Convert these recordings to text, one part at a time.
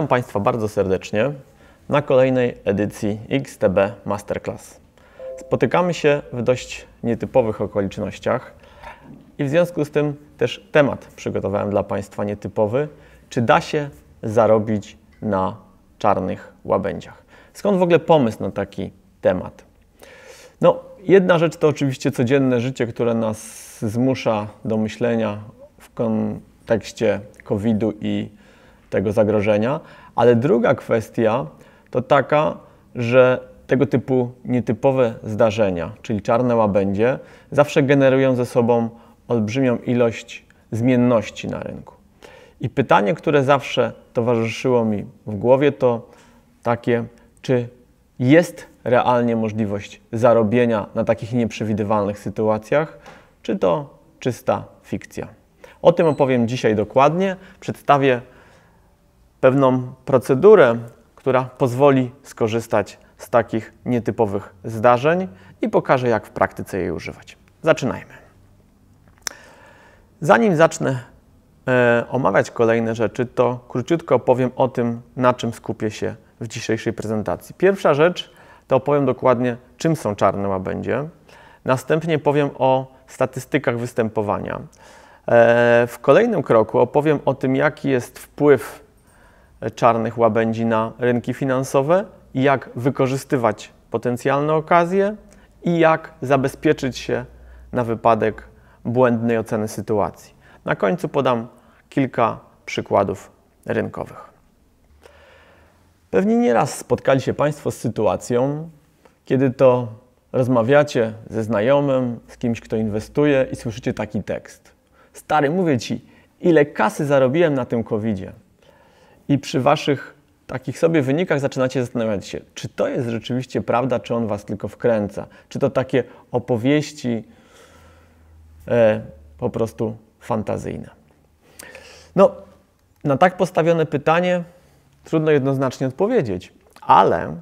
Witam Państwa bardzo serdecznie na kolejnej edycji XTB Masterclass. Spotykamy się w dość nietypowych okolicznościach i w związku z tym też temat przygotowałem dla Państwa nietypowy. Czy da się zarobić na czarnych łabędziach? Skąd w ogóle pomysł na taki temat? No, jedna rzecz to oczywiście codzienne życie, które nas zmusza do myślenia w kontekście COVID-u i tego zagrożenia. Ale druga kwestia to taka, że tego typu nietypowe zdarzenia, czyli czarne łabędzie, zawsze generują ze sobą olbrzymią ilość zmienności na rynku. I pytanie, które zawsze towarzyszyło mi w głowie, to takie, czy jest realnie możliwość zarobienia na takich nieprzewidywalnych sytuacjach, czy to czysta fikcja. O tym opowiem dzisiaj dokładnie. Przedstawię pewną procedurę, która pozwoli skorzystać z takich nietypowych zdarzeń i pokażę, jak w praktyce jej używać. Zaczynajmy. Zanim zacznę e, omawiać kolejne rzeczy, to króciutko opowiem o tym, na czym skupię się w dzisiejszej prezentacji. Pierwsza rzecz to opowiem dokładnie, czym są czarne łabędzie. Następnie powiem o statystykach występowania. E, w kolejnym kroku opowiem o tym, jaki jest wpływ czarnych łabędzi na rynki finansowe, jak wykorzystywać potencjalne okazje i jak zabezpieczyć się na wypadek błędnej oceny sytuacji. Na końcu podam kilka przykładów rynkowych. Pewnie nieraz spotkali się Państwo z sytuacją, kiedy to rozmawiacie ze znajomym, z kimś, kto inwestuje i słyszycie taki tekst. Stary, mówię Ci, ile kasy zarobiłem na tym covid -zie i przy waszych takich sobie wynikach zaczynacie zastanawiać się, czy to jest rzeczywiście prawda, czy on was tylko wkręca, czy to takie opowieści e, po prostu fantazyjne. No, na tak postawione pytanie trudno jednoznacznie odpowiedzieć, ale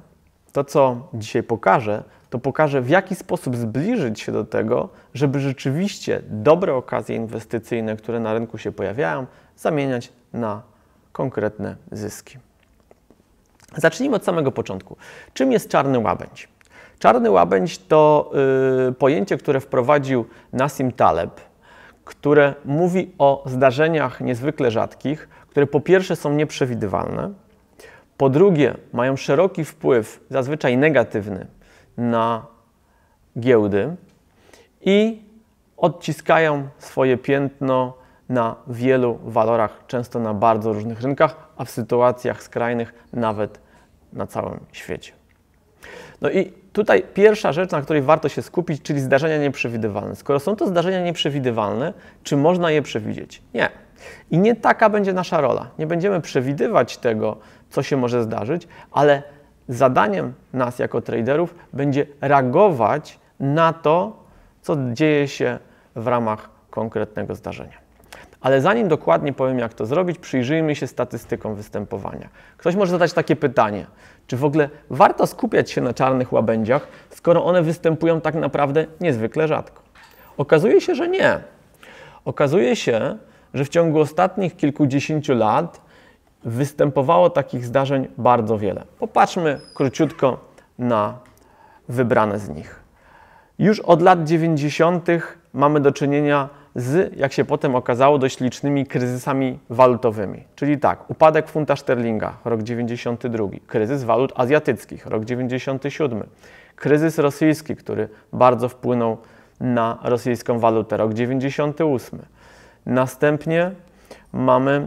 to, co dzisiaj pokażę, to pokażę, w jaki sposób zbliżyć się do tego, żeby rzeczywiście dobre okazje inwestycyjne, które na rynku się pojawiają, zamieniać na konkretne zyski. Zacznijmy od samego początku. Czym jest czarny łabędź? Czarny łabędź to y, pojęcie, które wprowadził Nassim Taleb, które mówi o zdarzeniach niezwykle rzadkich, które po pierwsze są nieprzewidywalne, po drugie mają szeroki wpływ, zazwyczaj negatywny, na giełdy i odciskają swoje piętno na wielu walorach, często na bardzo różnych rynkach, a w sytuacjach skrajnych nawet na całym świecie. No i tutaj pierwsza rzecz, na której warto się skupić, czyli zdarzenia nieprzewidywalne. Skoro są to zdarzenia nieprzewidywalne, czy można je przewidzieć? Nie. I nie taka będzie nasza rola. Nie będziemy przewidywać tego, co się może zdarzyć, ale zadaniem nas jako traderów będzie reagować na to, co dzieje się w ramach konkretnego zdarzenia. Ale zanim dokładnie powiem, jak to zrobić, przyjrzyjmy się statystykom występowania. Ktoś może zadać takie pytanie, czy w ogóle warto skupiać się na czarnych łabędziach, skoro one występują tak naprawdę niezwykle rzadko? Okazuje się, że nie. Okazuje się, że w ciągu ostatnich kilkudziesięciu lat występowało takich zdarzeń bardzo wiele. Popatrzmy króciutko na wybrane z nich. Już od lat 90. mamy do czynienia z, jak się potem okazało, dość licznymi kryzysami walutowymi. Czyli tak, upadek funta sterlinga, rok 92, kryzys walut azjatyckich, rok 97, kryzys rosyjski, który bardzo wpłynął na rosyjską walutę, rok 98. Następnie mamy e,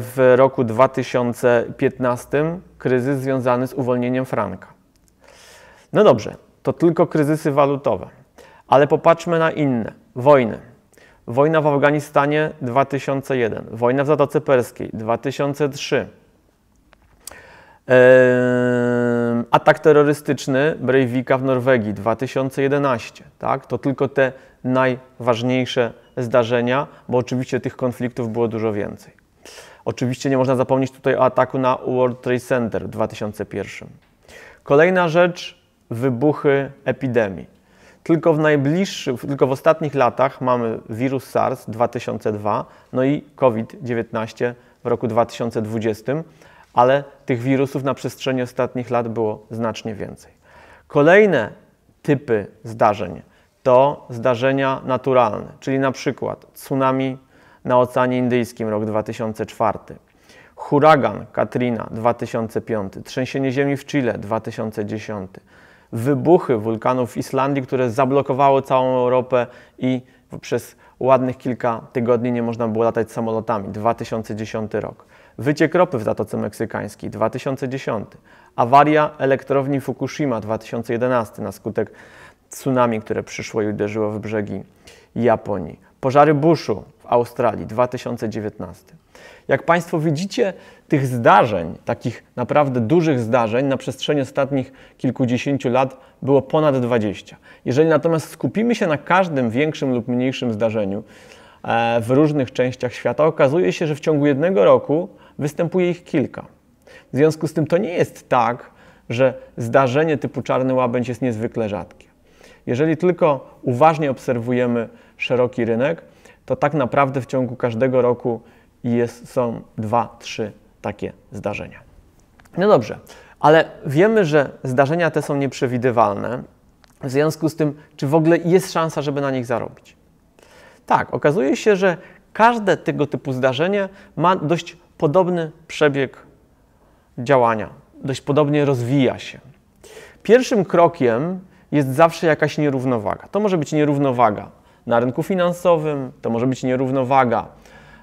w roku 2015 kryzys związany z uwolnieniem franka. No dobrze, to tylko kryzysy walutowe, ale popatrzmy na inne. Wojny. Wojna w Afganistanie 2001, wojna w Zatoce Perskiej 2003, atak terrorystyczny Breivika w Norwegii 2011. Tak? To tylko te najważniejsze zdarzenia, bo oczywiście tych konfliktów było dużo więcej. Oczywiście nie można zapomnieć tutaj o ataku na World Trade Center w 2001. Kolejna rzecz, wybuchy epidemii. Tylko w najbliższych, tylko w ostatnich latach mamy wirus SARS 2002, no i COVID-19 w roku 2020, ale tych wirusów na przestrzeni ostatnich lat było znacznie więcej. Kolejne typy zdarzeń to zdarzenia naturalne, czyli na przykład tsunami na Oceanie Indyjskim rok 2004, huragan Katrina 2005, trzęsienie ziemi w Chile 2010, wybuchy wulkanów w Islandii, które zablokowały całą Europę i przez ładnych kilka tygodni nie można było latać samolotami. 2010 rok. Wycie kropy w Zatoce Meksykańskiej 2010. Awaria elektrowni Fukushima 2011 na skutek tsunami, które przyszło i uderzyło w brzegi Japonii. Pożary buszu w Australii 2019. Jak Państwo widzicie, tych zdarzeń, takich naprawdę dużych zdarzeń na przestrzeni ostatnich kilkudziesięciu lat było ponad 20. Jeżeli natomiast skupimy się na każdym większym lub mniejszym zdarzeniu e, w różnych częściach świata, okazuje się, że w ciągu jednego roku występuje ich kilka. W związku z tym to nie jest tak, że zdarzenie typu czarny łabędź jest niezwykle rzadkie. Jeżeli tylko uważnie obserwujemy szeroki rynek, to tak naprawdę w ciągu każdego roku i jest, są dwa, trzy takie zdarzenia. No dobrze, ale wiemy, że zdarzenia te są nieprzewidywalne, w związku z tym, czy w ogóle jest szansa, żeby na nich zarobić. Tak, okazuje się, że każde tego typu zdarzenie ma dość podobny przebieg działania, dość podobnie rozwija się. Pierwszym krokiem jest zawsze jakaś nierównowaga. To może być nierównowaga na rynku finansowym, to może być nierównowaga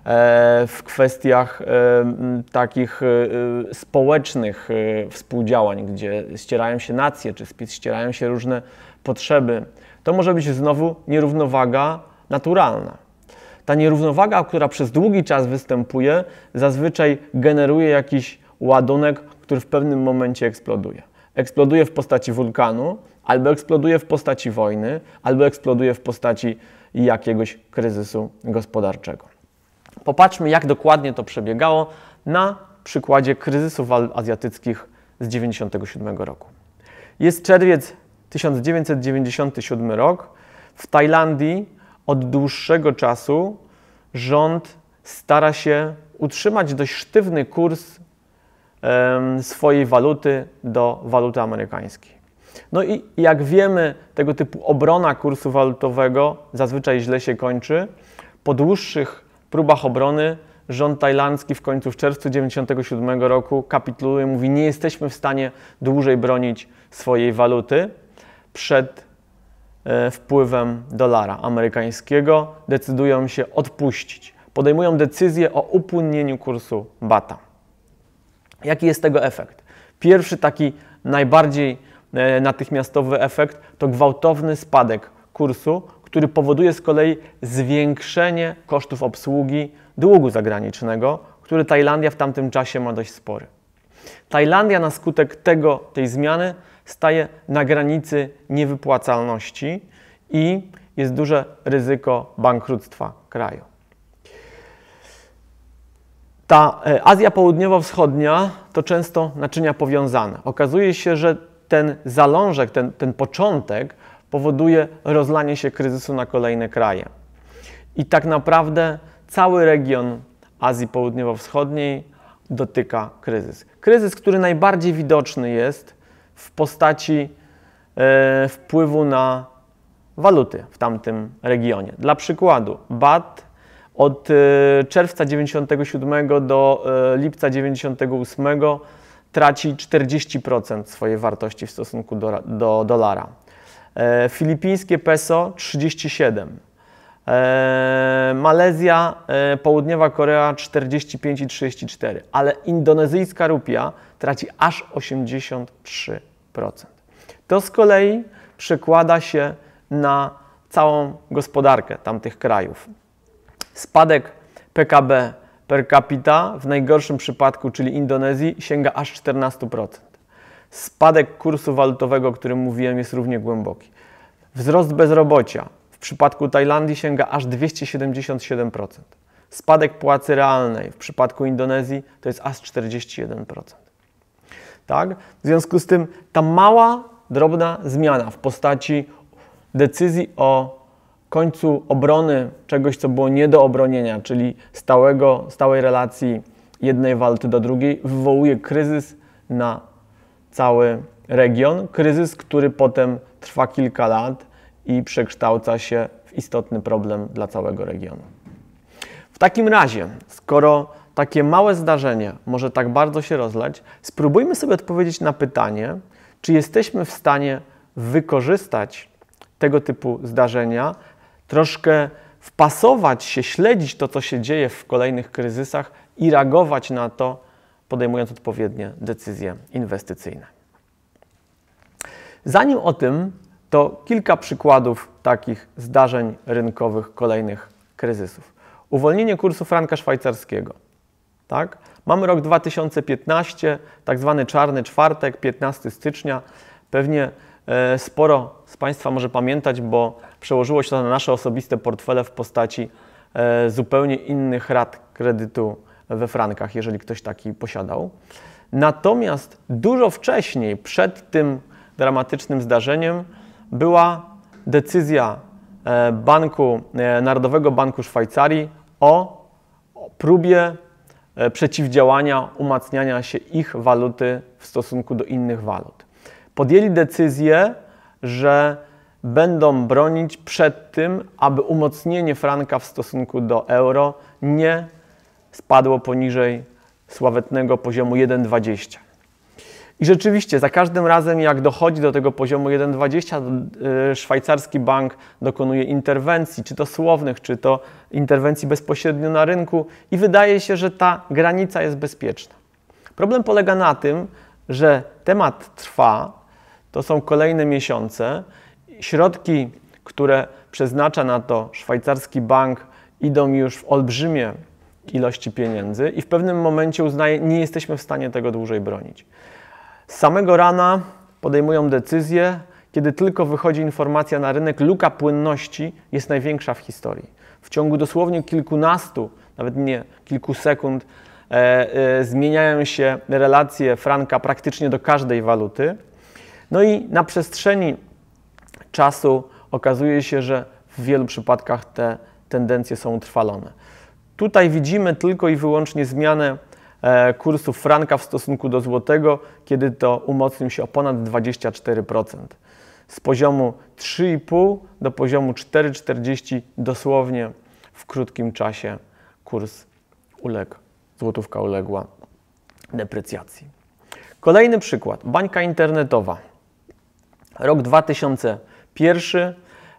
E, w kwestiach e, takich e, społecznych współdziałań, gdzie ścierają się nacje czy ścierają się różne potrzeby. To może być znowu nierównowaga naturalna. Ta nierównowaga, która przez długi czas występuje, zazwyczaj generuje jakiś ładunek, który w pewnym momencie eksploduje. Eksploduje w postaci wulkanu, albo eksploduje w postaci wojny, albo eksploduje w postaci jakiegoś kryzysu gospodarczego. Popatrzmy, jak dokładnie to przebiegało na przykładzie kryzysów azjatyckich z 1997 roku. Jest czerwiec 1997 rok. W Tajlandii od dłuższego czasu rząd stara się utrzymać dość sztywny kurs um, swojej waluty do waluty amerykańskiej. No i jak wiemy, tego typu obrona kursu walutowego zazwyczaj źle się kończy. Po dłuższych próbach obrony rząd tajlandzki w końcu w czerwcu 1997 roku kapituluje, mówi nie jesteśmy w stanie dłużej bronić swojej waluty przed e, wpływem dolara amerykańskiego, decydują się odpuścić. Podejmują decyzję o upłynnieniu kursu bata. Jaki jest tego efekt? Pierwszy taki najbardziej e, natychmiastowy efekt to gwałtowny spadek kursu który powoduje z kolei zwiększenie kosztów obsługi długu zagranicznego, który Tajlandia w tamtym czasie ma dość spory. Tajlandia na skutek tego, tej zmiany staje na granicy niewypłacalności i jest duże ryzyko bankructwa kraju. Ta e, Azja Południowo-Wschodnia to często naczynia powiązane. Okazuje się, że ten zalążek, ten, ten początek powoduje rozlanie się kryzysu na kolejne kraje. I tak naprawdę cały region Azji Południowo-Wschodniej dotyka kryzys. Kryzys, który najbardziej widoczny jest w postaci e, wpływu na waluty w tamtym regionie. Dla przykładu, BAT od e, czerwca 97 do e, lipca 98 traci 40% swojej wartości w stosunku do, do dolara. E, filipińskie peso 37. E, Malezja, e, Południowa Korea 45 i 34, ale indonezyjska rupia traci aż 83%. To z kolei przekłada się na całą gospodarkę tamtych krajów. Spadek PKB per capita w najgorszym przypadku, czyli Indonezji, sięga aż 14%. Spadek kursu walutowego, o którym mówiłem, jest równie głęboki. Wzrost bezrobocia w przypadku Tajlandii sięga aż 277%. Spadek płacy realnej w przypadku Indonezji to jest aż 41%. Tak? W związku z tym ta mała, drobna zmiana w postaci decyzji o końcu obrony czegoś, co było nie do obronienia, czyli stałego, stałej relacji jednej waluty do drugiej, wywołuje kryzys na cały region. Kryzys, który potem trwa kilka lat i przekształca się w istotny problem dla całego regionu. W takim razie, skoro takie małe zdarzenie może tak bardzo się rozlać, spróbujmy sobie odpowiedzieć na pytanie, czy jesteśmy w stanie wykorzystać tego typu zdarzenia, troszkę wpasować się, śledzić to, co się dzieje w kolejnych kryzysach i reagować na to podejmując odpowiednie decyzje inwestycyjne. Zanim o tym, to kilka przykładów takich zdarzeń rynkowych kolejnych kryzysów. Uwolnienie kursu franka szwajcarskiego. Tak? Mamy rok 2015, tak zwany czarny czwartek, 15 stycznia. Pewnie e, sporo z Państwa może pamiętać, bo przełożyło się to na nasze osobiste portfele w postaci e, zupełnie innych rat kredytu we frankach, jeżeli ktoś taki posiadał. Natomiast dużo wcześniej, przed tym dramatycznym zdarzeniem, była decyzja e, Banku, e, Narodowego Banku Szwajcarii o próbie e, przeciwdziałania umacniania się ich waluty w stosunku do innych walut. Podjęli decyzję, że będą bronić przed tym, aby umocnienie franka w stosunku do euro nie spadło poniżej sławetnego poziomu 1,20. I rzeczywiście, za każdym razem, jak dochodzi do tego poziomu 1,20, e, szwajcarski bank dokonuje interwencji, czy to słownych, czy to interwencji bezpośrednio na rynku, i wydaje się, że ta granica jest bezpieczna. Problem polega na tym, że temat trwa, to są kolejne miesiące. Środki, które przeznacza na to szwajcarski bank, idą już w olbrzymie ilości pieniędzy i w pewnym momencie uznaje, nie jesteśmy w stanie tego dłużej bronić. Z samego rana podejmują decyzje, kiedy tylko wychodzi informacja na rynek, luka płynności jest największa w historii. W ciągu dosłownie kilkunastu, nawet nie kilku sekund, e, e, zmieniają się relacje franka praktycznie do każdej waluty. No i na przestrzeni czasu okazuje się, że w wielu przypadkach te tendencje są utrwalone. Tutaj widzimy tylko i wyłącznie zmianę e, kursu franka w stosunku do złotego, kiedy to umocnił się o ponad 24%. Z poziomu 3,5 do poziomu 4,40 dosłownie w krótkim czasie kurs uległ, złotówka uległa deprecjacji. Kolejny przykład, bańka internetowa. Rok 2001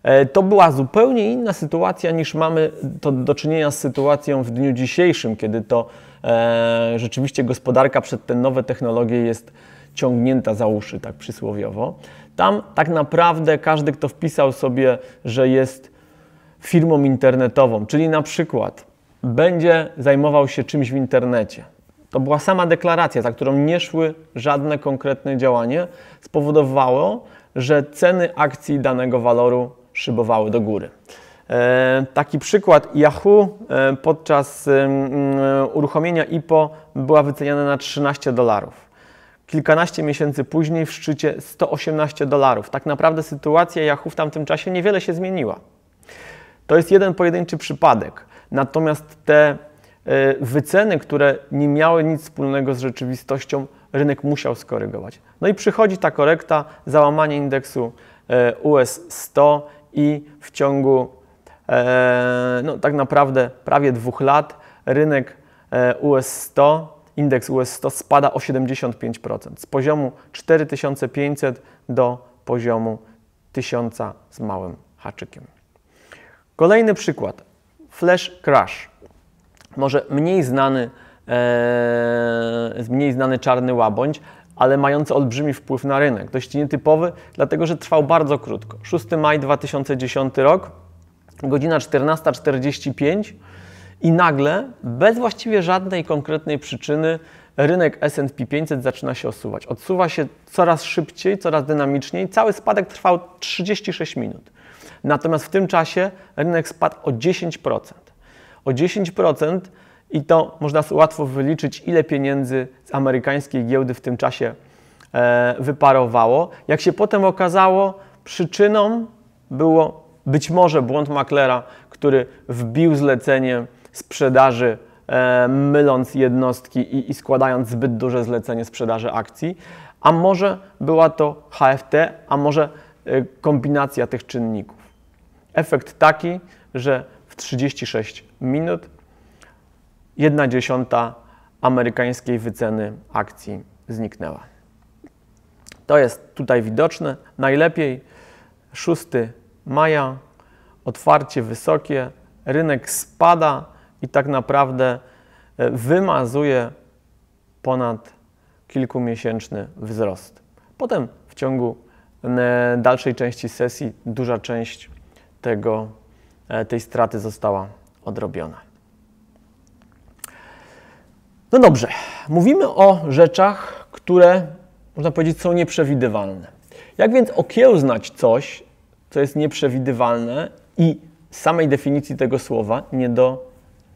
E, to była zupełnie inna sytuacja niż mamy to do czynienia z sytuacją w dniu dzisiejszym, kiedy to e, rzeczywiście gospodarka przed te nowe technologie jest ciągnięta za uszy, tak przysłowiowo. Tam tak naprawdę każdy, kto wpisał sobie, że jest firmą internetową, czyli na przykład będzie zajmował się czymś w internecie. To była sama deklaracja, za którą nie szły żadne konkretne działanie, spowodowało, że ceny akcji danego waloru szybowały do góry. E, taki przykład Yahoo e, podczas uruchomienia IPO była wyceniana na 13 dolarów. Kilkanaście miesięcy później w szczycie 118 dolarów. Tak naprawdę sytuacja Yahoo w tamtym czasie niewiele się zmieniła. To jest jeden pojedynczy przypadek. Natomiast te e, wyceny, które nie miały nic wspólnego z rzeczywistością, rynek musiał skorygować. No i przychodzi ta korekta, załamanie indeksu US 100 i w ciągu e, no, tak naprawdę prawie dwóch lat rynek e, US 100, indeks US 100 spada o 75% z poziomu 4500 do poziomu 1000 z małym haczykiem. Kolejny przykład. Flash Crash. Może mniej znany, e, mniej znany czarny łabędź, ale mający olbrzymi wpływ na rynek. Dość nietypowy, dlatego że trwał bardzo krótko. 6 maj 2010 rok, godzina 14.45 i nagle, bez właściwie żadnej konkretnej przyczyny, rynek S&P 500 zaczyna się osuwać. Odsuwa się coraz szybciej, coraz dynamiczniej. Cały spadek trwał 36 minut. Natomiast w tym czasie rynek spadł o 10%. O 10% i to można łatwo wyliczyć, ile pieniędzy z amerykańskiej giełdy w tym czasie e, wyparowało. Jak się potem okazało, przyczyną było być może błąd maklera, który wbił zlecenie sprzedaży, e, myląc jednostki i składając zbyt duże zlecenie sprzedaży akcji, a może była to HFT, a może e, kombinacja tych czynników. Efekt taki, że w 36 minut 1 dziesiąta amerykańskiej wyceny akcji zniknęła. To jest tutaj widoczne. Najlepiej 6 maja, otwarcie wysokie, rynek spada i tak naprawdę e, wymazuje ponad kilkumiesięczny wzrost. Potem w ciągu e, dalszej części sesji duża część tego, e, tej straty została odrobiona. No dobrze, mówimy o rzeczach, które można powiedzieć są nieprzewidywalne. Jak więc okiełznać coś, co jest nieprzewidywalne i samej definicji tego słowa nie do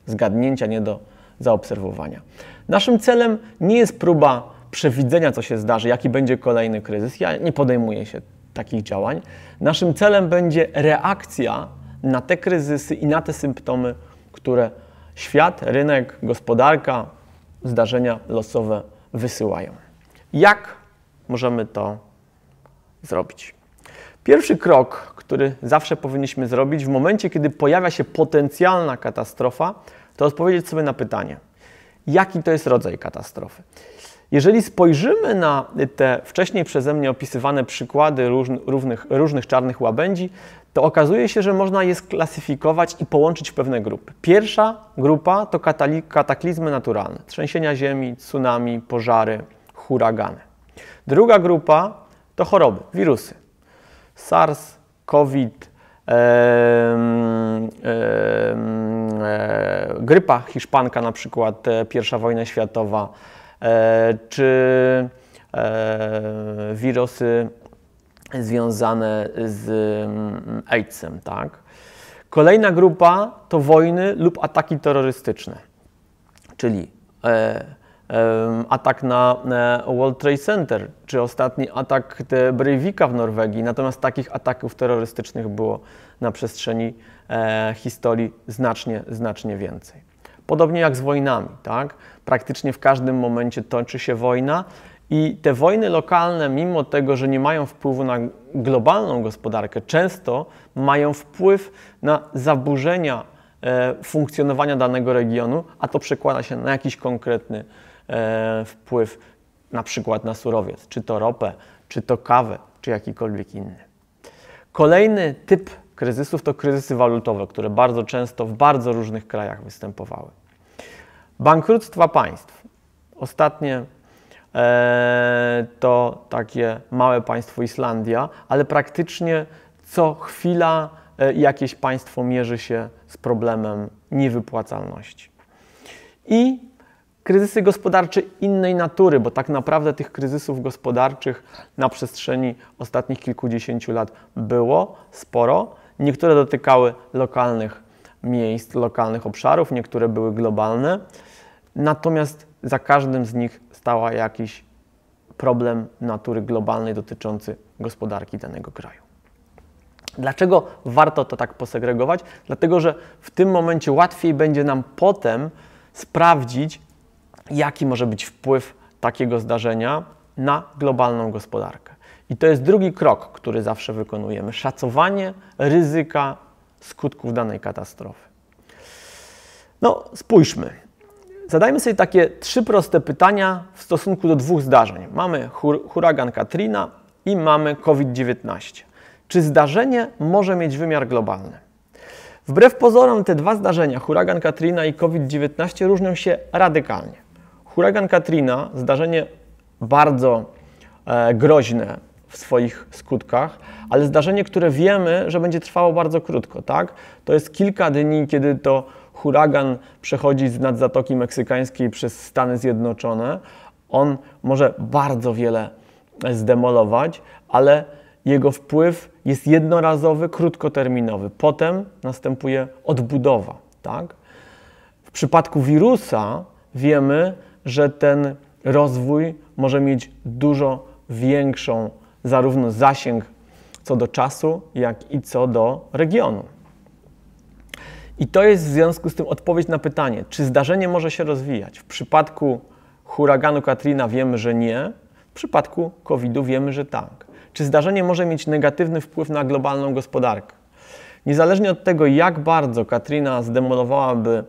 zgadnięcia, nie do zaobserwowania? Naszym celem nie jest próba przewidzenia, co się zdarzy, jaki będzie kolejny kryzys. Ja nie podejmuję się takich działań. Naszym celem będzie reakcja na te kryzysy i na te symptomy, które świat, rynek, gospodarka, zdarzenia losowe wysyłają. Jak możemy to zrobić? Pierwszy krok, który zawsze powinniśmy zrobić w momencie, kiedy pojawia się potencjalna katastrofa, to odpowiedzieć sobie na pytanie, jaki to jest rodzaj katastrofy. Jeżeli spojrzymy na te wcześniej przeze mnie opisywane przykłady różnych, różnych czarnych łabędzi, to okazuje się, że można je sklasyfikować i połączyć w pewne grupy. Pierwsza grupa to kataklizmy naturalne, trzęsienia ziemi, tsunami, pożary, huragany. Druga grupa to choroby, wirusy. SARS, COVID, e, e, e, grypa hiszpanka na przykład, e, pierwsza wojna światowa, E, czy e, wirusy związane z mm, AIDS-em. Tak? Kolejna grupa to wojny lub ataki terrorystyczne, czyli e, atak na World Trade Center, czy ostatni atak Breivika w Norwegii. Natomiast takich ataków terrorystycznych było na przestrzeni historii znacznie, znacznie więcej. Podobnie jak z wojnami, tak? Praktycznie w każdym momencie toczy się wojna i te wojny lokalne, mimo tego, że nie mają wpływu na globalną gospodarkę, często mają wpływ na zaburzenia e, funkcjonowania danego regionu, a to przekłada się na jakiś konkretny e, wpływ, na przykład na surowiec, czy to ropę, czy to kawę, czy jakikolwiek inny. Kolejny typ kryzysów to kryzysy walutowe, które bardzo często w bardzo różnych krajach występowały. Bankructwa państw. Ostatnie e, to takie małe państwo Islandia, ale praktycznie co chwila e, jakieś państwo mierzy się z problemem niewypłacalności. I kryzysy gospodarcze innej natury, bo tak naprawdę tych kryzysów gospodarczych na przestrzeni ostatnich kilkudziesięciu lat było sporo. Niektóre dotykały lokalnych miejsc, lokalnych obszarów, niektóre były globalne. Natomiast za każdym z nich stała jakiś problem natury globalnej dotyczący gospodarki danego kraju. Dlaczego warto to tak posegregować? Dlatego, że w tym momencie łatwiej będzie nam potem sprawdzić, jaki może być wpływ takiego zdarzenia na globalną gospodarkę. I to jest drugi krok, który zawsze wykonujemy szacowanie ryzyka skutków danej katastrofy. No, spójrzmy. Zadajmy sobie takie trzy proste pytania w stosunku do dwóch zdarzeń. Mamy hur huragan Katrina i mamy COVID-19. Czy zdarzenie może mieć wymiar globalny? Wbrew pozorom te dwa zdarzenia, huragan Katrina i COVID-19, różnią się radykalnie. Huragan Katrina, zdarzenie bardzo e, groźne w swoich skutkach, ale zdarzenie, które wiemy, że będzie trwało bardzo krótko, tak? To jest kilka dni, kiedy to huragan przechodzi z nad Zatoki Meksykańskiej przez Stany Zjednoczone. On może bardzo wiele e, zdemolować, ale jego wpływ jest jednorazowy, krótkoterminowy. Potem następuje odbudowa. Tak? W przypadku wirusa wiemy, że ten rozwój może mieć dużo większą zarówno zasięg co do czasu, jak i co do regionu. I to jest w związku z tym odpowiedź na pytanie, czy zdarzenie może się rozwijać. W przypadku huraganu Katrina wiemy, że nie, w przypadku COVID-u wiemy, że tak. Czy zdarzenie może mieć negatywny wpływ na globalną gospodarkę? Niezależnie od tego, jak bardzo Katrina zdemolowałaby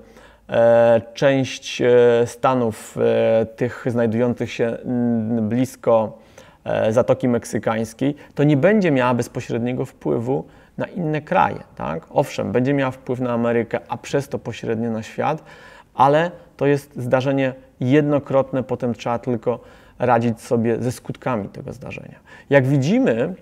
e, część e, stanów e, tych znajdujących się blisko e, Zatoki Meksykańskiej, to nie będzie miała bezpośredniego wpływu na inne kraje. Tak? Owszem, będzie miała wpływ na Amerykę, a przez to pośrednio na świat, ale to jest zdarzenie jednokrotne, potem trzeba tylko radzić sobie ze skutkami tego zdarzenia. Jak widzimy,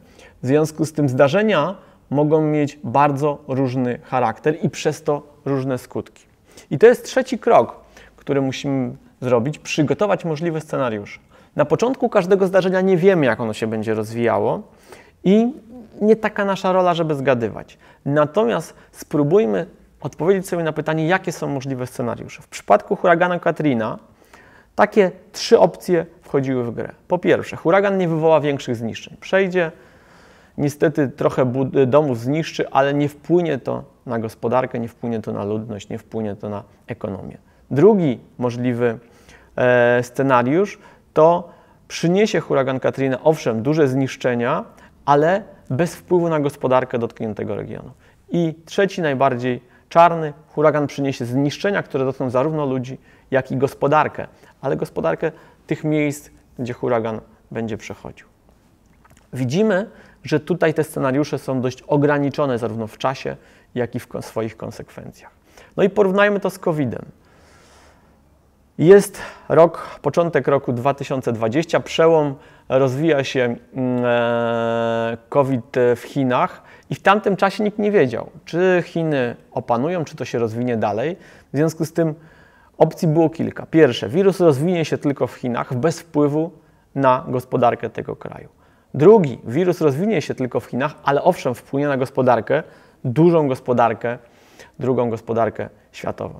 w związku z tym zdarzenia mogą mieć bardzo różny charakter i przez to różne skutki. I to jest trzeci krok, który musimy zrobić przygotować możliwe scenariusze. Na początku każdego zdarzenia nie wiemy, jak ono się będzie rozwijało, i nie taka nasza rola, żeby zgadywać. Natomiast spróbujmy odpowiedzieć sobie na pytanie, jakie są możliwe scenariusze. W przypadku huraganu Katrina takie trzy opcje wchodziły w grę. Po pierwsze, huragan nie wywoła większych zniszczeń. Przejdzie, niestety trochę domów zniszczy, ale nie wpłynie to na gospodarkę, nie wpłynie to na ludność, nie wpłynie to na ekonomię. Drugi możliwy e, scenariusz to przyniesie huragan Katrina, owszem, duże zniszczenia, ale bez wpływu na gospodarkę dotkniętego regionu. I trzeci, najbardziej czarny, huragan przyniesie zniszczenia, które dotkną zarówno ludzi, jak i gospodarkę, ale gospodarkę tych miejsc, gdzie huragan będzie przechodził. Widzimy, że tutaj te scenariusze są dość ograniczone zarówno w czasie, jak i w swoich konsekwencjach. No i porównajmy to z COVID-em. Jest rok, początek roku 2020, przełom rozwija się mm, e, COVID w Chinach i w tamtym czasie nikt nie wiedział, czy Chiny opanują, czy to się rozwinie dalej. W związku z tym opcji było kilka. Pierwsze, wirus rozwinie się tylko w Chinach bez wpływu na gospodarkę tego kraju. Drugi, wirus rozwinie się tylko w Chinach, ale owszem wpłynie na gospodarkę, dużą gospodarkę, drugą gospodarkę światową.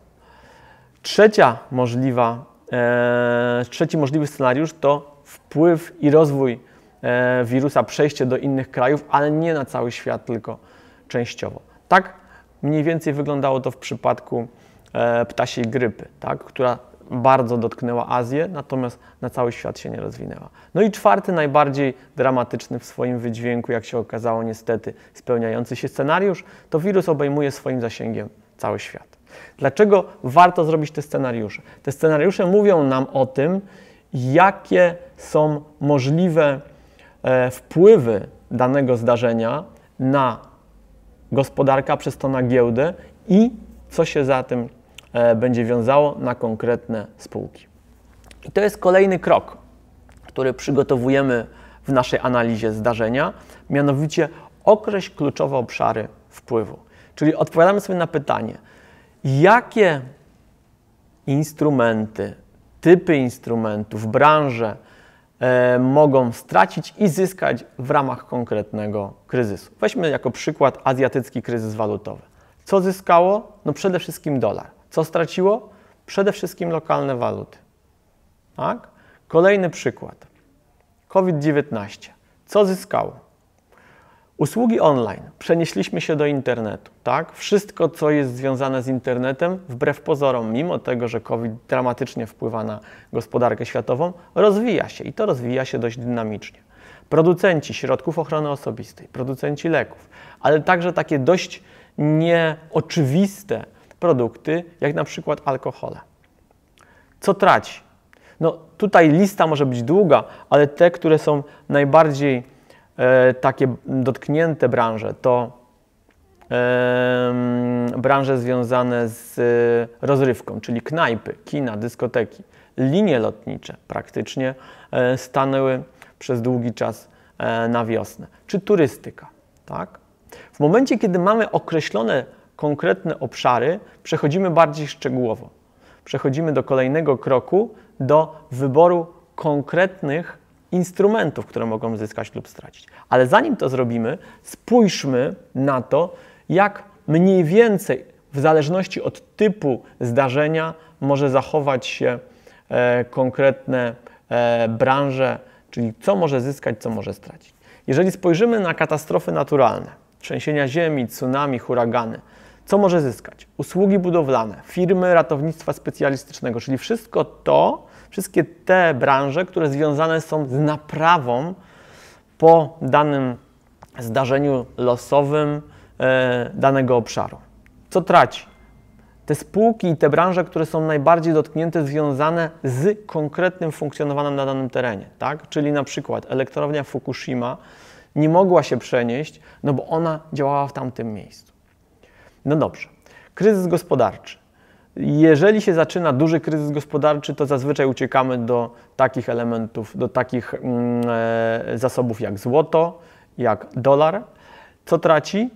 Trzecia możliwa, e, trzeci możliwy scenariusz to wpływ i rozwój e, wirusa, przejście do innych krajów, ale nie na cały świat, tylko częściowo. Tak mniej więcej wyglądało to w przypadku e, ptasiej grypy, tak, która bardzo dotknęła Azję, natomiast na cały świat się nie rozwinęła. No i czwarty, najbardziej dramatyczny w swoim wydźwięku, jak się okazało niestety, spełniający się scenariusz, to wirus obejmuje swoim zasięgiem cały świat. Dlaczego warto zrobić te scenariusze? Te scenariusze mówią nam o tym, jakie są możliwe e, wpływy danego zdarzenia na gospodarkę, przez to na giełdę i co się za tym e, będzie wiązało na konkretne spółki. I to jest kolejny krok, który przygotowujemy w naszej analizie zdarzenia, mianowicie określ kluczowe obszary wpływu. Czyli odpowiadamy sobie na pytanie, Jakie instrumenty, typy instrumentów, branże e, mogą stracić i zyskać w ramach konkretnego kryzysu? Weźmy jako przykład azjatycki kryzys walutowy. Co zyskało? No przede wszystkim dolar. Co straciło? Przede wszystkim lokalne waluty. Tak? Kolejny przykład. COVID-19. Co zyskało? Usługi online. Przenieśliśmy się do internetu, tak? Wszystko, co jest związane z internetem, wbrew pozorom, mimo tego, że COVID dramatycznie wpływa na gospodarkę światową, rozwija się i to rozwija się dość dynamicznie. Producenci środków ochrony osobistej, producenci leków, ale także takie dość nieoczywiste produkty, jak na przykład alkohole. Co traci? No tutaj lista może być długa, ale te, które są najbardziej E, takie dotknięte branże to branże związane z e, rozrywką, czyli knajpy, kina, dyskoteki, linie lotnicze praktycznie e, stanęły przez długi czas na wiosnę, czy turystyka. Tak? W momencie, kiedy mamy określone konkretne obszary, przechodzimy bardziej szczegółowo. Przechodzimy do kolejnego kroku, do wyboru konkretnych instrumentów, które mogą zyskać lub stracić. Ale zanim to zrobimy, spójrzmy na to, jak mniej więcej w zależności od typu zdarzenia może zachować się e, konkretne e, branże, czyli co może zyskać, co może stracić. Jeżeli spojrzymy na katastrofy naturalne, trzęsienia ziemi, tsunami, huragany, co może zyskać? Usługi budowlane, firmy ratownictwa specjalistycznego, czyli wszystko to, wszystkie te branże, które związane są z naprawą po danym zdarzeniu losowym e, danego obszaru. Co traci? Te spółki i te branże, które są najbardziej dotknięte, związane z konkretnym funkcjonowaniem na danym terenie, tak? Czyli na przykład elektrownia Fukushima nie mogła się przenieść, no bo ona działała w tamtym miejscu. No dobrze, kryzys gospodarczy. Jeżeli się zaczyna duży kryzys gospodarczy, to zazwyczaj uciekamy do takich elementów, do takich mm, e, zasobów jak złoto, jak dolar. Co traci?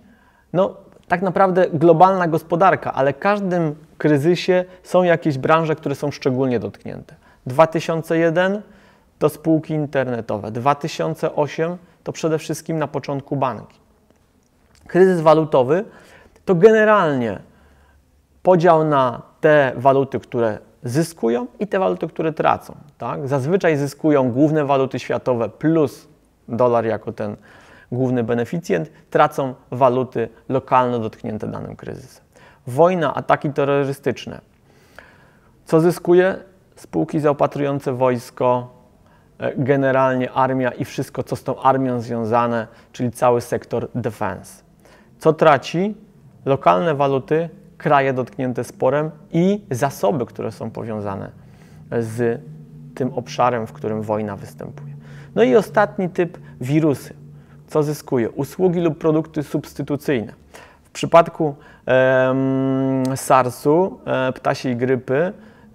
No, tak naprawdę globalna gospodarka, ale w każdym kryzysie są jakieś branże, które są szczególnie dotknięte. 2001 to spółki internetowe, 2008 to przede wszystkim na początku banki. Kryzys walutowy to generalnie podział na te waluty, które zyskują i te waluty, które tracą. Tak? Zazwyczaj zyskują główne waluty światowe plus dolar jako ten główny beneficjent, tracą waluty lokalne dotknięte danym kryzysem. Wojna, ataki terrorystyczne. Co zyskuje? Spółki zaopatrujące wojsko, e, generalnie armia i wszystko, co z tą armią związane, czyli cały sektor defense. Co traci? Lokalne waluty, kraje dotknięte sporem i zasoby, które są powiązane z tym obszarem, w którym wojna występuje. No i ostatni typ wirusy. Co zyskuje? Usługi lub produkty substytucyjne. W przypadku SARS-u, e, ptasiej grypy,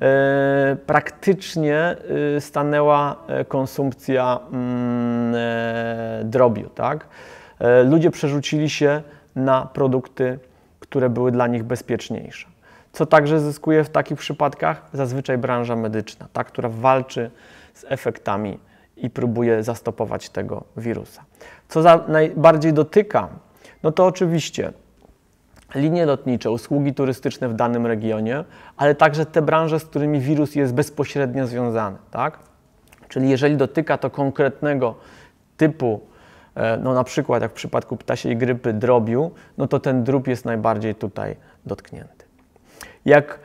e, praktycznie y, e, stanęła konsumpcja mm, e, drobiu. Tak? E, ludzie przerzucili się na produkty które były dla nich bezpieczniejsze. Co także zyskuje w takich przypadkach zazwyczaj branża medyczna, ta, która walczy z efektami i próbuje zastopować tego wirusa. Co za najbardziej dotyka, no to oczywiście linie lotnicze, usługi turystyczne w danym regionie, ale także te branże, z którymi wirus jest bezpośrednio związany, tak? Czyli jeżeli dotyka to konkretnego typu E, no na przykład jak w przypadku ptasiej grypy drobiu, no to ten drób jest najbardziej tutaj dotknięty. Jak,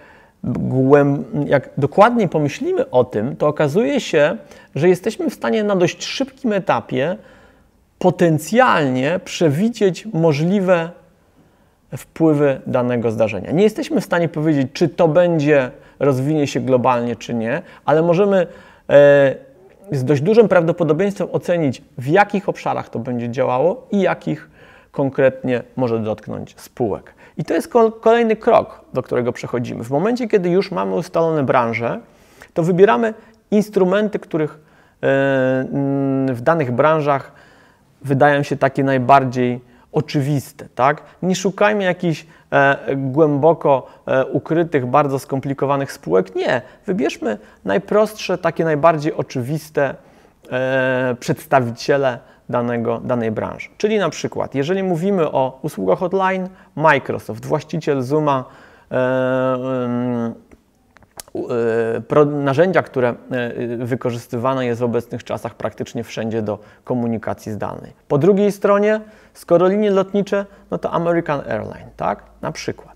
jak dokładnie pomyślimy o tym, to okazuje się, że jesteśmy w stanie na dość szybkim etapie potencjalnie przewidzieć możliwe wpływy danego zdarzenia. Nie jesteśmy w stanie powiedzieć, czy to będzie rozwinie się globalnie, czy nie, ale możemy e, z dość dużym prawdopodobieństwem ocenić, w jakich obszarach to będzie działało i jakich konkretnie może dotknąć spółek. I to jest kolejny krok, do którego przechodzimy. W momencie, kiedy już mamy ustalone branże, to wybieramy instrumenty, których e, w danych branżach wydają się takie najbardziej oczywiste, tak? Nie szukajmy jakichś e, głęboko e, ukrytych, bardzo skomplikowanych spółek. Nie, wybierzmy najprostsze, takie najbardziej oczywiste e, przedstawiciele danego, danej branży. Czyli na przykład, jeżeli mówimy o usługach online, Microsoft, właściciel Zooma, e, E, narzędzia, które e, e, wykorzystywane jest w obecnych czasach praktycznie wszędzie do komunikacji zdalnej. Po drugiej stronie, skoro linie lotnicze, no to American Airlines, tak? Na przykład.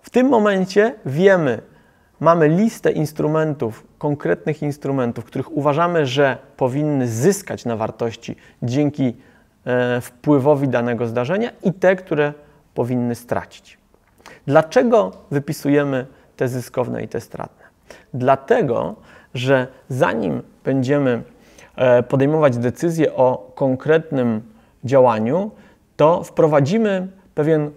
W tym momencie wiemy, mamy listę instrumentów, konkretnych instrumentów, których uważamy, że powinny zyskać na wartości dzięki wpływowi danego zdarzenia i te, które powinny stracić. Dlaczego wypisujemy te zyskowne i te stratne. Dlatego, że zanim będziemy e, podejmować decyzję o konkretnym działaniu, to wprowadzimy pewien,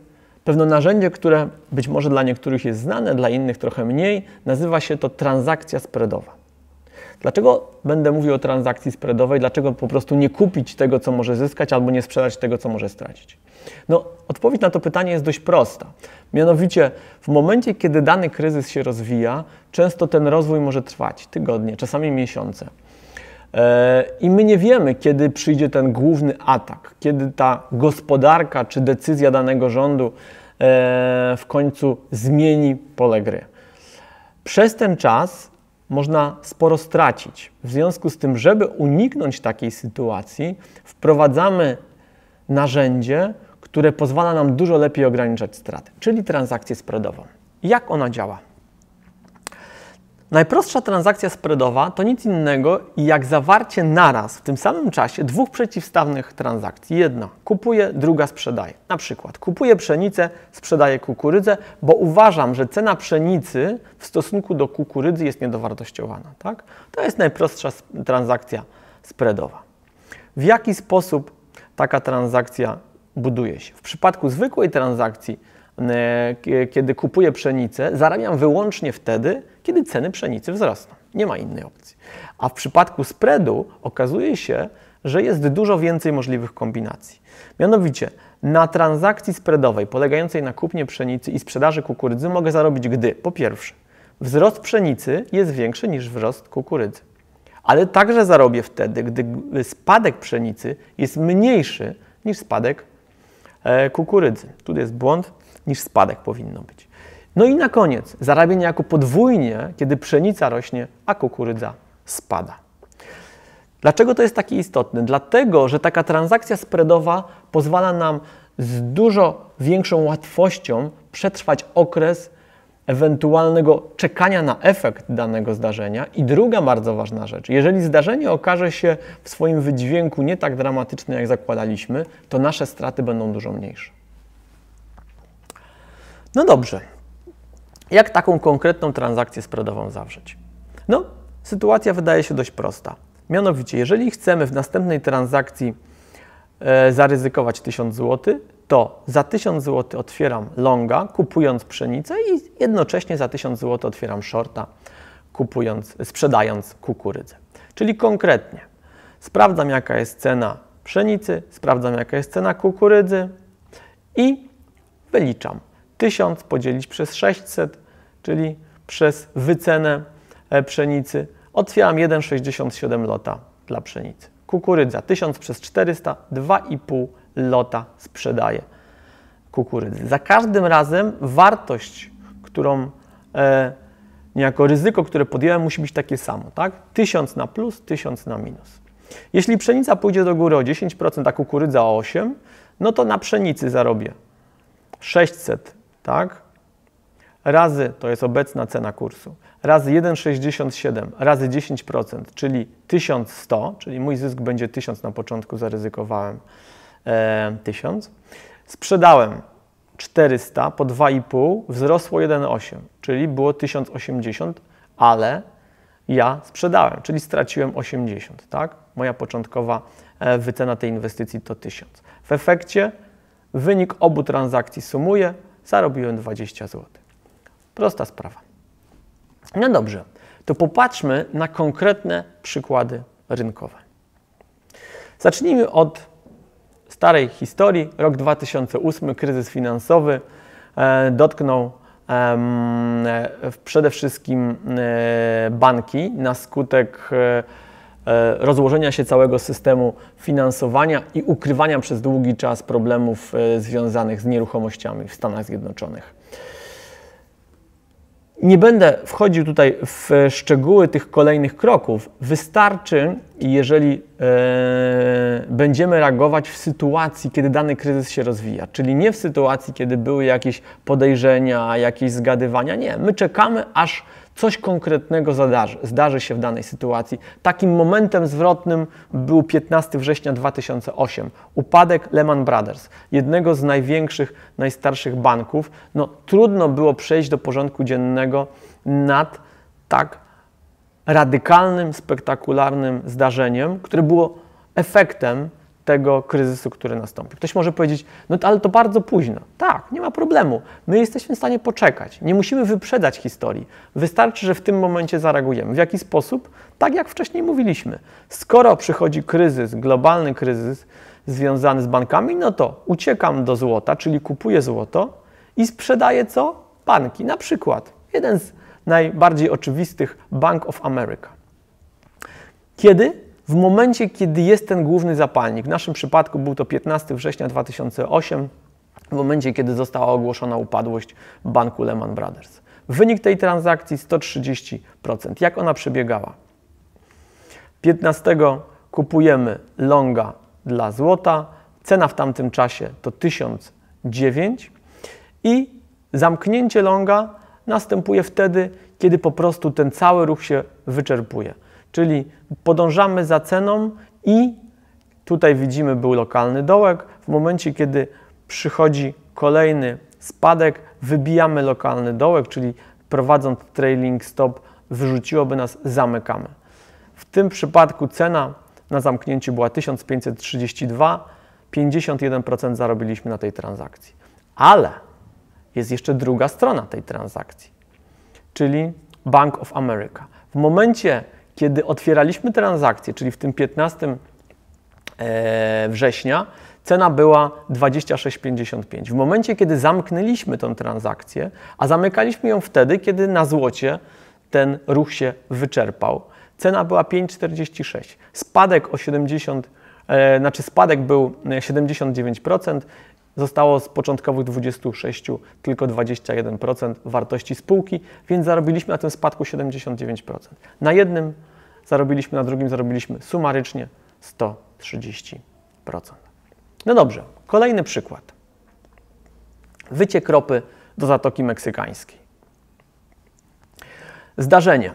pewne narzędzie, które być może dla niektórych jest znane, dla innych trochę mniej. Nazywa się to transakcja spreadowa. Dlaczego będę mówił o transakcji spreadowej? Dlaczego po prostu nie kupić tego, co może zyskać, albo nie sprzedać tego, co może stracić? No, odpowiedź na to pytanie jest dość prosta. Mianowicie, w momencie, kiedy dany kryzys się rozwija, często ten rozwój może trwać tygodnie, czasami miesiące. E, I my nie wiemy, kiedy przyjdzie ten główny atak, kiedy ta gospodarka czy decyzja danego rządu e, w końcu zmieni pole gry. Przez ten czas można sporo stracić. W związku z tym, żeby uniknąć takiej sytuacji, wprowadzamy narzędzie, które pozwala nam dużo lepiej ograniczać straty, czyli transakcję spreadową. Jak ona działa? Najprostsza transakcja spreadowa to nic innego jak zawarcie naraz w tym samym czasie dwóch przeciwstawnych transakcji. Jedna kupuje, druga sprzedaje. Na przykład kupuję pszenicę, sprzedaję kukurydzę, bo uważam, że cena pszenicy w stosunku do kukurydzy jest niedowartościowana. Tak? To jest najprostsza transakcja spreadowa. W jaki sposób taka transakcja buduje się? W przypadku zwykłej transakcji E, kiedy kupuję pszenicę, zarabiam wyłącznie wtedy, kiedy ceny pszenicy wzrosną. Nie ma innej opcji. A w przypadku spreadu okazuje się, że jest dużo więcej możliwych kombinacji. Mianowicie na transakcji spreadowej polegającej na kupnie pszenicy i sprzedaży kukurydzy mogę zarobić, gdy po pierwsze wzrost pszenicy jest większy niż wzrost kukurydzy. Ale także zarobię wtedy, gdy spadek pszenicy jest mniejszy niż spadek e, kukurydzy. Tu jest błąd niż spadek powinno być. No i na koniec zarabienie jako podwójnie, kiedy pszenica rośnie, a kukurydza spada. Dlaczego to jest takie istotne? Dlatego, że taka transakcja spreadowa pozwala nam z dużo większą łatwością przetrwać okres ewentualnego czekania na efekt danego zdarzenia. I druga bardzo ważna rzecz, jeżeli zdarzenie okaże się w swoim wydźwięku nie tak dramatyczne, jak zakładaliśmy, to nasze straty będą dużo mniejsze. No dobrze, jak taką konkretną transakcję spreadową zawrzeć? No, sytuacja wydaje się dość prosta. Mianowicie, jeżeli chcemy w następnej transakcji e, zaryzykować 1000 zł, to za 1000 zł otwieram longa, kupując pszenicę i jednocześnie za 1000 zł otwieram shorta, kupując, sprzedając kukurydzę. Czyli konkretnie sprawdzam jaka jest cena pszenicy, sprawdzam jaka jest cena kukurydzy i wyliczam. 1000 podzielić przez 600, czyli przez wycenę e, pszenicy. Otwieram 1,67 lota dla pszenicy. Kukurydza 1000 przez 400, 2,5 lota sprzedaję kukurydzy. Za każdym razem wartość, którą e, niejako ryzyko, które podjąłem, musi być takie samo, tak? 1000 na plus, 1000 na minus. Jeśli pszenica pójdzie do góry o 10%, a kukurydza o 8%, no to na pszenicy zarobię 600 tak? Razy, to jest obecna cena kursu, razy 1,67, razy 10%, czyli 1100, czyli mój zysk będzie 1000 na początku, zaryzykowałem e, 1000. Sprzedałem 400 po 2,5, wzrosło 1,8, czyli było 1080, ale ja sprzedałem, czyli straciłem 80, tak? Moja początkowa e, wycena tej inwestycji to 1000. W efekcie wynik obu transakcji sumuje, Zarobiłem 20 zł. Prosta sprawa. No dobrze, to popatrzmy na konkretne przykłady rynkowe. Zacznijmy od starej historii. Rok 2008, kryzys finansowy e, dotknął e, przede wszystkim e, banki na skutek e, E, rozłożenia się całego systemu finansowania i ukrywania przez długi czas problemów e, związanych z nieruchomościami w Stanach Zjednoczonych. Nie będę wchodził tutaj w szczegóły tych kolejnych kroków. Wystarczy, jeżeli e, będziemy reagować w sytuacji, kiedy dany kryzys się rozwija, czyli nie w sytuacji, kiedy były jakieś podejrzenia, jakieś zgadywania. Nie, my czekamy, aż coś konkretnego zadarzy, zdarzy się w danej sytuacji. Takim momentem zwrotnym był 15 września 2008, upadek Lehman Brothers, jednego z największych, najstarszych banków. No, trudno było przejść do porządku dziennego nad tak radykalnym, spektakularnym zdarzeniem, które było efektem tego kryzysu, który nastąpi. Ktoś może powiedzieć, no ale to bardzo późno. Tak, nie ma problemu. My jesteśmy w stanie poczekać. Nie musimy wyprzedzać historii. Wystarczy, że w tym momencie zareagujemy. W jaki sposób? Tak jak wcześniej mówiliśmy. Skoro przychodzi kryzys, globalny kryzys związany z bankami, no to uciekam do złota, czyli kupuję złoto i sprzedaję co? Banki. Na przykład jeden z najbardziej oczywistych Bank of America. Kiedy? w momencie, kiedy jest ten główny zapalnik. W naszym przypadku był to 15 września 2008, w momencie, kiedy została ogłoszona upadłość banku Lehman Brothers. Wynik tej transakcji 130%. Jak ona przebiegała? 15 kupujemy longa dla złota. Cena w tamtym czasie to 1009 i zamknięcie longa następuje wtedy, kiedy po prostu ten cały ruch się wyczerpuje. Czyli podążamy za ceną i tutaj widzimy był lokalny dołek. W momencie, kiedy przychodzi kolejny spadek, wybijamy lokalny dołek, czyli prowadząc trailing stop wyrzuciłoby nas, zamykamy. W tym przypadku cena na zamknięciu była 1532, 51% zarobiliśmy na tej transakcji. Ale jest jeszcze druga strona tej transakcji, czyli Bank of America. W momencie, kiedy otwieraliśmy transakcję, czyli w tym 15 e, września, cena była 26,55. W momencie, kiedy zamknęliśmy tę transakcję, a zamykaliśmy ją wtedy, kiedy na złocie ten ruch się wyczerpał, cena była 5,46. Spadek o 70, e, znaczy spadek był 79%, e, Zostało z początkowych 26 tylko 21% wartości spółki, więc zarobiliśmy na tym spadku 79%. Na jednym zarobiliśmy, na drugim zarobiliśmy sumarycznie 130%. No dobrze, kolejny przykład. Wycie kropy do Zatoki Meksykańskiej. Zdarzenie.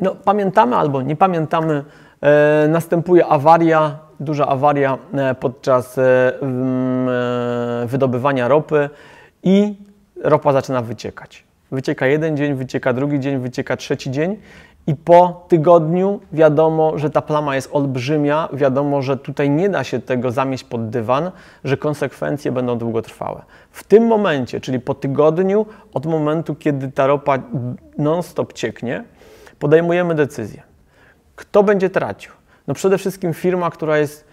No, pamiętamy albo nie pamiętamy, e, następuje awaria duża awaria e, podczas e, e, wydobywania ropy i ropa zaczyna wyciekać. Wycieka jeden dzień, wycieka drugi dzień, wycieka trzeci dzień i po tygodniu wiadomo, że ta plama jest olbrzymia, wiadomo, że tutaj nie da się tego zamieść pod dywan, że konsekwencje będą długotrwałe. W tym momencie, czyli po tygodniu, od momentu, kiedy ta ropa non-stop cieknie, podejmujemy decyzję. Kto będzie tracił? No przede wszystkim firma, która jest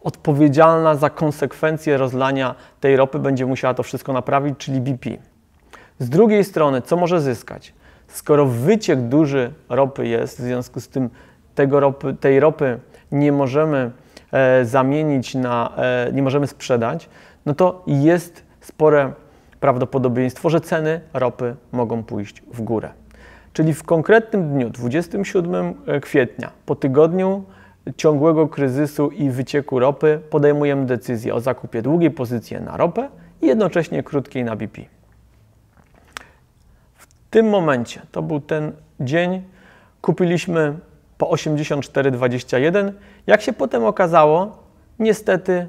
odpowiedzialna za konsekwencje rozlania tej ropy, będzie musiała to wszystko naprawić, czyli BP. Z drugiej strony, co może zyskać? Skoro wyciek duży ropy jest, w związku z tym tego ropy, tej ropy nie możemy e, zamienić na, e, nie możemy sprzedać, no to jest spore prawdopodobieństwo, że ceny ropy mogą pójść w górę. Czyli w konkretnym dniu, 27 e, kwietnia, po tygodniu ciągłego kryzysu i wycieku ropy podejmujemy decyzję o zakupie długiej pozycji na ropę i jednocześnie krótkiej na BP. W tym momencie, to był ten dzień, kupiliśmy po 84,21. Jak się potem okazało, niestety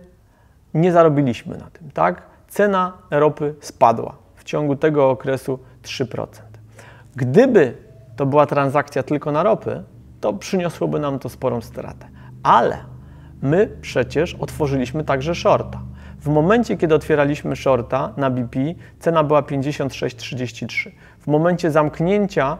nie zarobiliśmy na tym, tak? Cena ropy spadła w ciągu tego okresu 3%. Gdyby to była transakcja tylko na ropy, to przyniosłoby nam to sporą stratę. Ale my przecież otworzyliśmy także shorta. W momencie, kiedy otwieraliśmy shorta na BP, cena była 56,33. W momencie zamknięcia,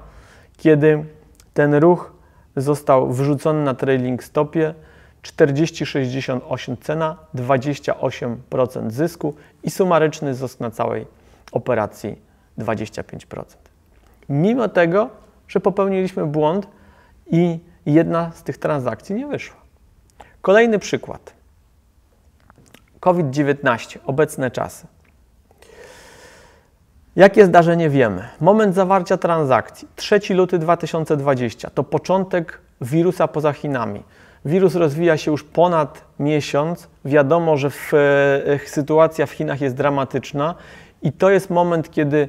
kiedy ten ruch został wrzucony na trailing stopie, 40,68 cena, 28% zysku i sumaryczny zysk na całej operacji 25%. Mimo tego, że popełniliśmy błąd, i jedna z tych transakcji nie wyszła. Kolejny przykład. COVID-19, obecne czasy. Jakie zdarzenie wiemy? Moment zawarcia transakcji 3 luty 2020 to początek wirusa poza Chinami. Wirus rozwija się już ponad miesiąc. Wiadomo, że w, e, sytuacja w Chinach jest dramatyczna i to jest moment, kiedy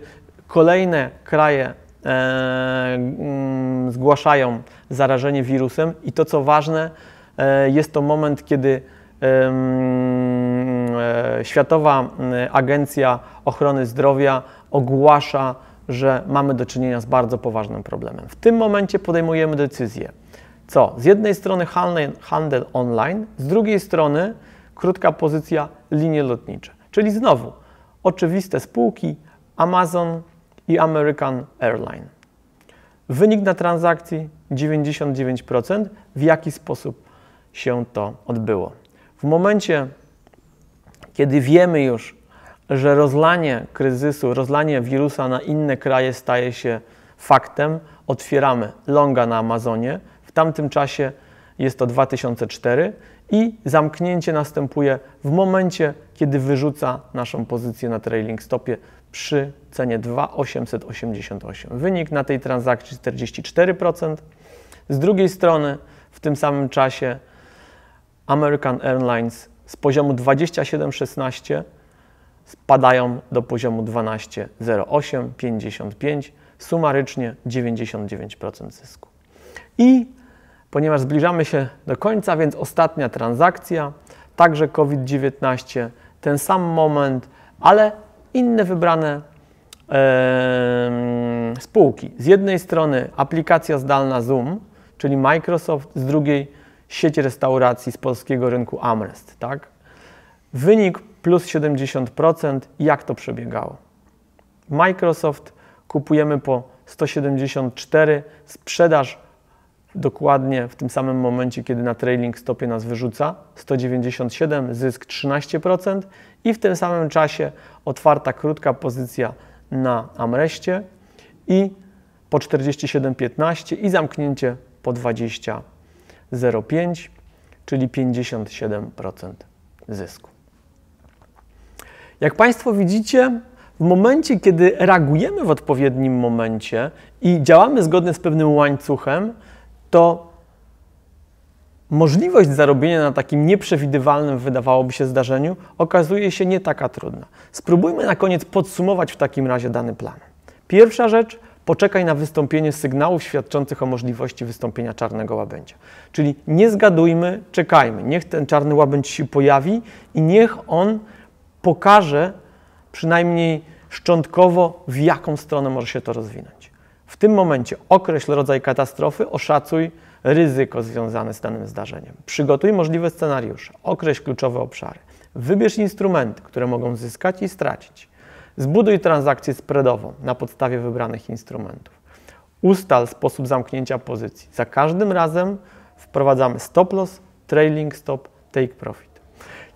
kolejne kraje E, mm, zgłaszają zarażenie wirusem i to co ważne, e, jest to moment, kiedy e, mm, Światowa mm, Agencja Ochrony Zdrowia ogłasza, że mamy do czynienia z bardzo poważnym problemem. W tym momencie podejmujemy decyzję, co z jednej strony handel, handel online, z drugiej strony krótka pozycja linie lotnicze. Czyli znowu oczywiste spółki Amazon, i American Airlines. Wynik na transakcji 99%. W jaki sposób się to odbyło? W momencie, kiedy wiemy już, że rozlanie kryzysu, rozlanie wirusa na inne kraje staje się faktem, otwieramy longa na Amazonie. W tamtym czasie jest to 2004 i zamknięcie następuje w momencie, kiedy wyrzuca naszą pozycję na trailing stopie przy cenie 2,888. Wynik na tej transakcji 44%. Z drugiej strony w tym samym czasie American Airlines z poziomu 27,16 spadają do poziomu 12,0855, sumarycznie 99% zysku. I ponieważ zbliżamy się do końca, więc ostatnia transakcja, także COVID-19, ten sam moment, ale inne wybrane e, spółki. Z jednej strony aplikacja zdalna Zoom, czyli Microsoft, z drugiej sieć restauracji z polskiego rynku Amrest. Tak? Wynik plus 70%. Jak to przebiegało? Microsoft kupujemy po 174, sprzedaż dokładnie w tym samym momencie, kiedy na trailing stopie nas wyrzuca, 197, zysk 13% i w tym samym czasie otwarta krótka pozycja na amreście i po 47,15 i zamknięcie po 20,05, czyli 57% zysku. Jak Państwo widzicie, w momencie, kiedy reagujemy w odpowiednim momencie i działamy zgodnie z pewnym łańcuchem, to możliwość zarobienia na takim nieprzewidywalnym, wydawałoby się, zdarzeniu okazuje się nie taka trudna. Spróbujmy na koniec podsumować w takim razie dany plan. Pierwsza rzecz, poczekaj na wystąpienie sygnałów świadczących o możliwości wystąpienia czarnego łabędzia. Czyli nie zgadujmy, czekajmy. Niech ten czarny łabędź się pojawi i niech on pokaże przynajmniej szczątkowo, w jaką stronę może się to rozwinąć. W tym momencie określ rodzaj katastrofy, oszacuj ryzyko związane z danym zdarzeniem. Przygotuj możliwe scenariusze, określ kluczowe obszary. Wybierz instrumenty, które mogą zyskać i stracić. Zbuduj transakcję spreadową na podstawie wybranych instrumentów. Ustal sposób zamknięcia pozycji. Za każdym razem wprowadzamy stop loss, trailing stop, take profit.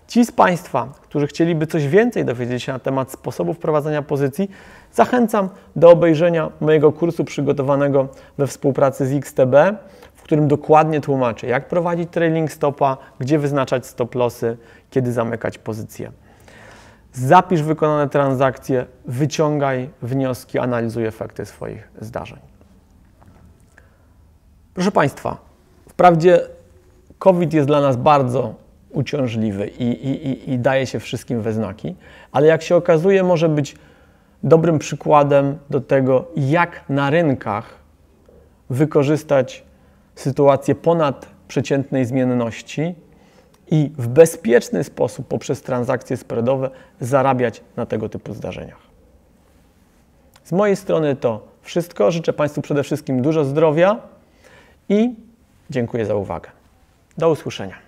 Ci z Państwa, którzy chcieliby coś więcej dowiedzieć się na temat sposobów prowadzenia pozycji, zachęcam do obejrzenia mojego kursu przygotowanego we współpracy z XTB, w którym dokładnie tłumaczę, jak prowadzić trailing stopa, gdzie wyznaczać stop lossy, kiedy zamykać pozycję. Zapisz wykonane transakcje, wyciągaj wnioski, analizuj efekty swoich zdarzeń. Proszę Państwa, wprawdzie COVID jest dla nas bardzo uciążliwy i, i, i, i daje się wszystkim we znaki, ale jak się okazuje, może być dobrym przykładem do tego, jak na rynkach wykorzystać sytuację ponad przeciętnej zmienności i w bezpieczny sposób poprzez transakcje spreadowe zarabiać na tego typu zdarzeniach. Z mojej strony to wszystko. Życzę Państwu przede wszystkim dużo zdrowia i dziękuję za uwagę. Do usłyszenia.